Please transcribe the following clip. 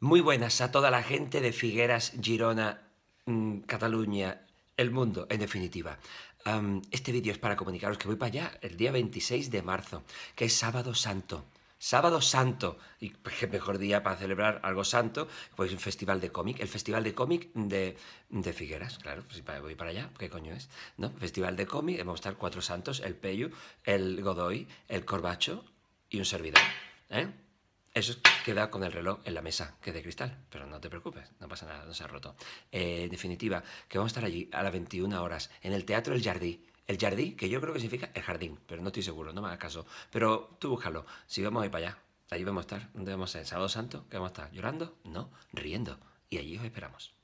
Muy buenas a toda la gente de Figueras, Girona, mm, Cataluña, el mundo, en definitiva. este vídeo es para comunicaros que voy para allá el día 26 de marzo, que es sábado santo. Sábado Santo, y qué mejor día para celebrar algo santo, pues un festival de cómic, el festival de cómic de, Figueras, claro, voy para allá, ¿qué coño es? ¿No? Festival de cómic, vamos a estar cuatro santos, el Peyu, el Godoy, el Corbacho y un servidor, ¿eh? Eso queda con el reloj en la mesa, que es de cristal, pero no te preocupes, no pasa nada, no se ha roto. Eh, en definitiva, que vamos a estar allí a las 21 horas en el Teatro El Jardí. El Jardí, que yo creo que significa el jardín, pero no estoy seguro, no me hagas caso. Pero tú búscalo, si vamos a ir para allá, allí vamos a estar. ¿Dónde vamos a estar? ¿Sábado Santo? ¿Qué vamos a estar? ¿Llorando? No, riendo. Y allí os esperamos.